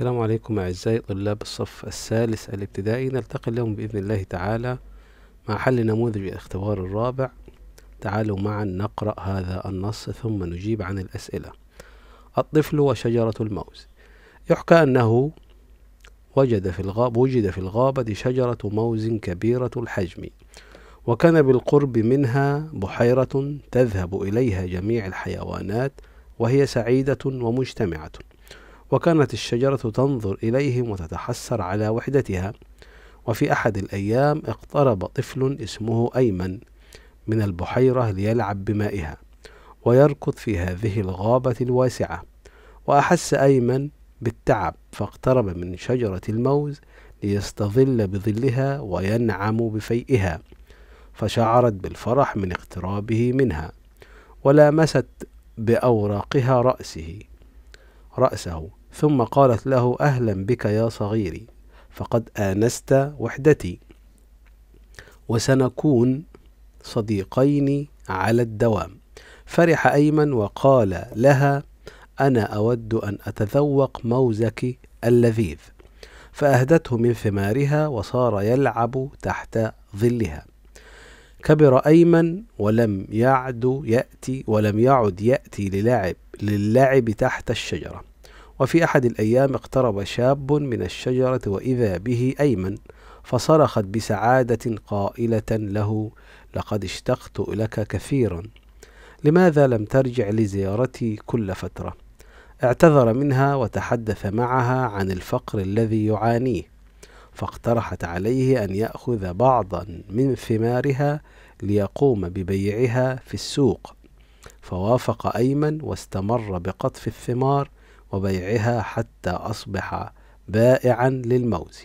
السلام عليكم أعزائي طلاب الصف الثالث الابتدائي نلتقي اليوم بإذن الله تعالى مع حل نموذج الاختبار الرابع تعالوا معا نقرأ هذا النص ثم نجيب عن الأسئلة الطفل وشجرة الموز يحكى أنه وجد في الغاب وجد في الغابة شجرة موز كبيرة الحجم وكان بالقرب منها بحيرة تذهب إليها جميع الحيوانات وهي سعيدة ومجتمعة وكانت الشجرة تنظر إليهم وتتحسر على وحدتها وفي أحد الأيام اقترب طفل اسمه أيمن من البحيرة ليلعب بمائها ويركض في هذه الغابة الواسعة وأحس أيمن بالتعب فاقترب من شجرة الموز ليستظل بظلها وينعم بفيئها فشعرت بالفرح من اقترابه منها ولامست بأوراقها رأسه رأسه ثم قالت له أهلا بك يا صغيري فقد آنست وحدتي وسنكون صديقين على الدوام فرح أيمن وقال لها أنا أود أن أتذوق موزك اللذيذ فأهدته من ثمارها وصار يلعب تحت ظلها كبر أيمن ولم يعد يأتي ولم يعد يأتي للعب للعب تحت الشجرة وفي أحد الأيام اقترب شاب من الشجرة وإذا به أيمن فصرخت بسعادة قائلة له لقد اشتقت لك كثيرا لماذا لم ترجع لزيارتي كل فترة اعتذر منها وتحدث معها عن الفقر الذي يعانيه فاقترحت عليه أن يأخذ بعضا من ثمارها ليقوم ببيعها في السوق فوافق أيمن واستمر بقطف الثمار وبيعها حتى أصبح بائعا للموز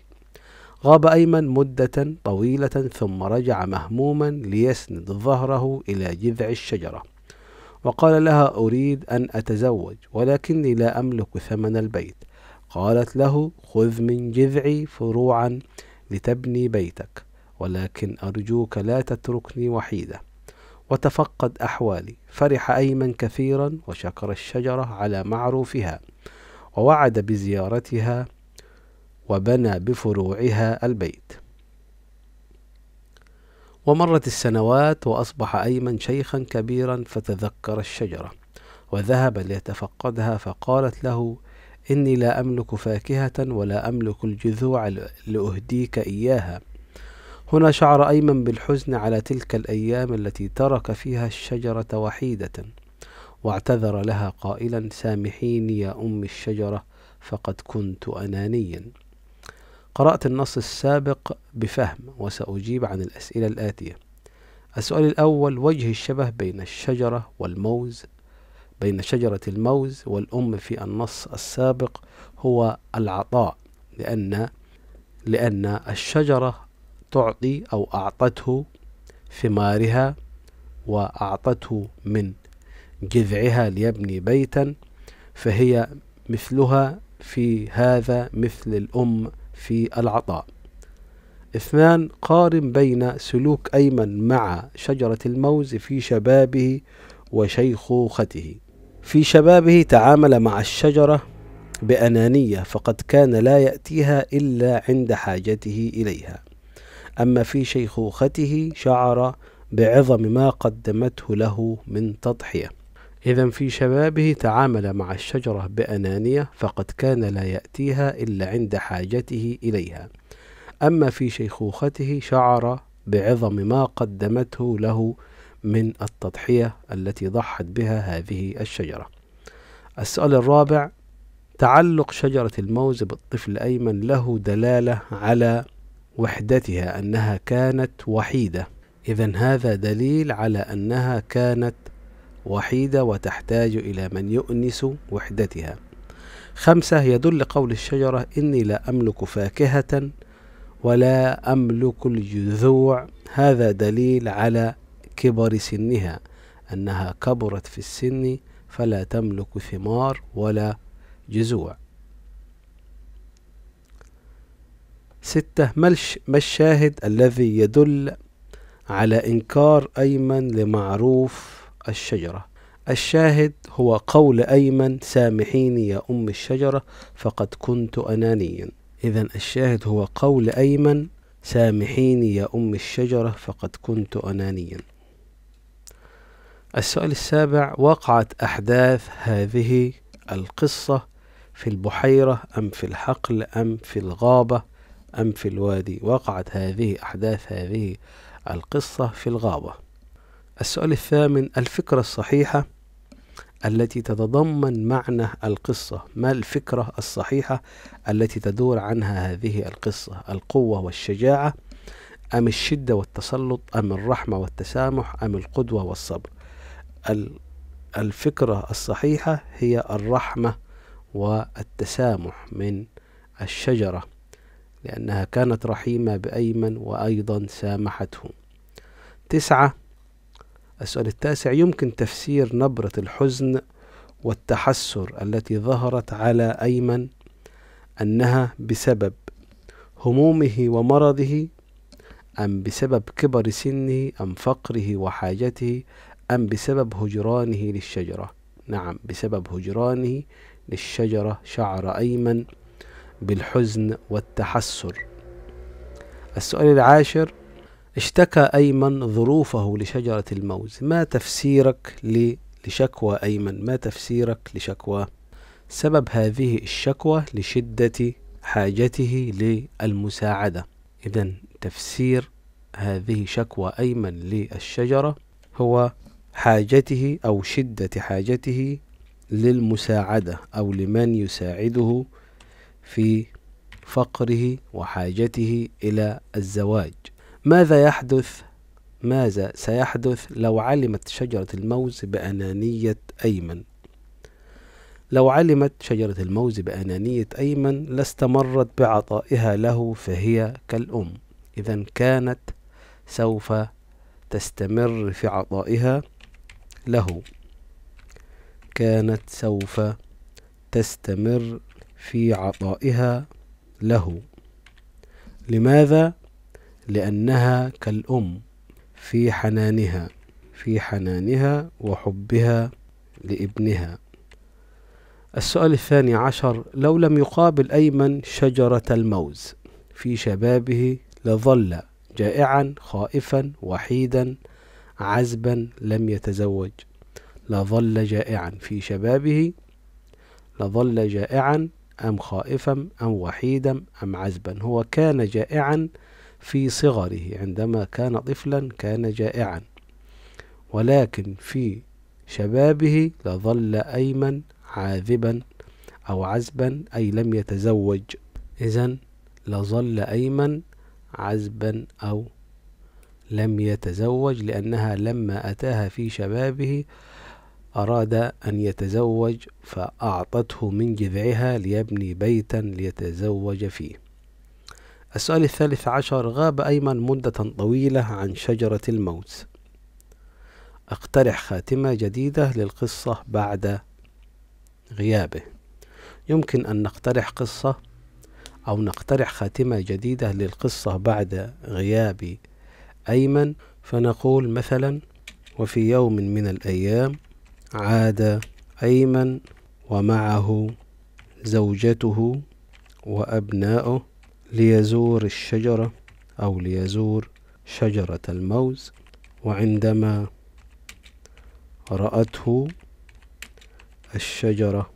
غاب أيمن مدة طويلة ثم رجع مهموما ليسند ظهره إلى جذع الشجرة وقال لها أريد أن أتزوج ولكني لا أملك ثمن البيت قالت له خذ من جذعي فروعا لتبني بيتك ولكن أرجوك لا تتركني وحيدة وتفقد أحوالي فرح أيمن كثيرا وشكر الشجرة على معروفها ووعد بزيارتها وبنى بفروعها البيت ومرت السنوات وأصبح أيمن شيخا كبيرا فتذكر الشجرة وذهب ليتفقدها فقالت له إني لا أملك فاكهة ولا أملك الجذوع لأهديك إياها هنا شعر أيمن بالحزن على تلك الأيام التي ترك فيها الشجرة وحيدة واعتذر لها قائلا سامحيني يا أم الشجرة فقد كنت أنانيا قرأت النص السابق بفهم وسأجيب عن الأسئلة الآتية السؤال الأول وجه الشبه بين الشجرة والموز بين شجرة الموز والأم في النص السابق هو العطاء لأن لأن الشجرة تعطي أو أعطته ثمارها وأعطته من جذعها ليبني بيتا فهي مثلها في هذا مثل الأم في العطاء اثنان قارن بين سلوك أيمن مع شجرة الموز في شبابه وشيخوخته في شبابه تعامل مع الشجرة بأنانية فقد كان لا يأتيها إلا عند حاجته إليها أما في شيخوخته شعر بعظم ما قدمته له من تضحية إذا في شبابه تعامل مع الشجرة بأنانية فقد كان لا يأتيها إلا عند حاجته إليها أما في شيخوخته شعر بعظم ما قدمته له من التضحية التي ضحت بها هذه الشجرة السؤال الرابع تعلق شجرة الموز بالطفل أيمن له دلالة على وحدتها أنها كانت وحيدة إذا هذا دليل على أنها كانت وحيدة وتحتاج إلى من يؤنس وحدتها خمسة يدل قول الشجرة إني لا أملك فاكهة ولا أملك الجذوع هذا دليل على كبر سنها أنها كبرت في السن فلا تملك ثمار ولا جذوع ستة ما الشاهد الذي يدل على إنكار أيمن لمعروف الشجرة الشاهد هو قول أيمن سامحيني يا أم الشجرة فقد كنت أنانيا إذا الشاهد هو قول أيمن سامحيني يا أم الشجرة فقد كنت أنانيا السؤال السابع وقعت أحداث هذه القصة في البحيرة أم في الحقل أم في الغابة أم في الوادي وقعت هذه أحداث هذه القصة في الغابة السؤال الثامن الفكرة الصحيحة التي تتضمن معنى القصة ما الفكرة الصحيحة التي تدور عنها هذه القصة القوة والشجاعة أم الشدة والتسلط أم الرحمة والتسامح أم القدوة والصبر الفكرة الصحيحة هي الرحمة والتسامح من الشجرة لأنها كانت رحيمة بأيمن وأيضا سامحته تسعة السؤال التاسع يمكن تفسير نبرة الحزن والتحسر التي ظهرت على أيمن أنها بسبب همومه ومرضه أم بسبب كبر سنه أم فقره وحاجته أم بسبب هجرانه للشجرة نعم بسبب هجرانه للشجرة شعر أيمن بالحزن والتحسر السؤال العاشر اشتكى أيمن ظروفه لشجرة الموز ما تفسيرك لشكوى أيمن ما تفسيرك لشكوى سبب هذه الشكوى لشدة حاجته للمساعدة إذا تفسير هذه شكوى أيمن للشجرة هو حاجته أو شدة حاجته للمساعدة أو لمن يساعده في فقره وحاجته إلى الزواج ماذا يحدث ماذا سيحدث لو علمت شجرة الموز بأنانية أيمن لو علمت شجرة الموز بأنانية أيمن لاستمرت بعطائها له فهي كالأم إذا كانت سوف تستمر في عطائها له كانت سوف تستمر في عطائها له لماذا لانها كالام في حنانها في حنانها وحبها لابنها السؤال الثاني عشر لو لم يقابل ايمن شجره الموز في شبابه لظل جائعا خائفا وحيدا عزبا لم يتزوج لظل جائعا في شبابه لظل جائعا أم خائفا أم وحيدا أم عزبا هو كان جائعا في صغره عندما كان طفلا كان جائعا ولكن في شبابه لظل أيمن عاذبا أو عزبا أي لم يتزوج إذا لظل أيمن عزبا أو لم يتزوج لأنها لما أتاها في شبابه أراد أن يتزوج فأعطته من جذعها ليبني بيتا ليتزوج فيه السؤال الثالث عشر غاب أيمن مدة طويلة عن شجرة الموت اقترح خاتمة جديدة للقصة بعد غيابه يمكن أن نقترح قصة أو نقترح خاتمة جديدة للقصة بعد غياب أيمن فنقول مثلا وفي يوم من الأيام عاد أيمن ومعه زوجته وأبناؤه ليزور الشجرة أو ليزور شجرة الموز وعندما رأته الشجرة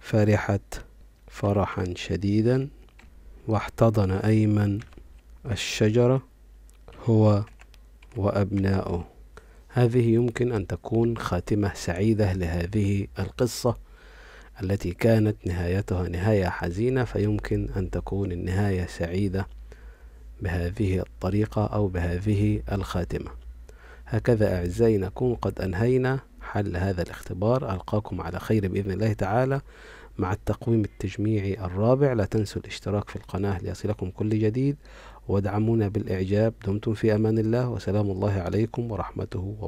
فرحت فرحا شديدا واحتضن أيمن الشجرة هو وأبناؤه هذه يمكن أن تكون خاتمة سعيدة لهذه القصة التي كانت نهايتها نهاية حزينة فيمكن أن تكون النهاية سعيدة بهذه الطريقة أو بهذه الخاتمة هكذا أعزائي نكون قد أنهينا حل هذا الاختبار ألقاكم على خير بإذن الله تعالى مع التقويم التجميعي الرابع لا تنسوا الاشتراك في القناة ليصلكم كل جديد وادعمونا بالإعجاب دمتم في أمان الله وسلام الله عليكم ورحمته وبركاته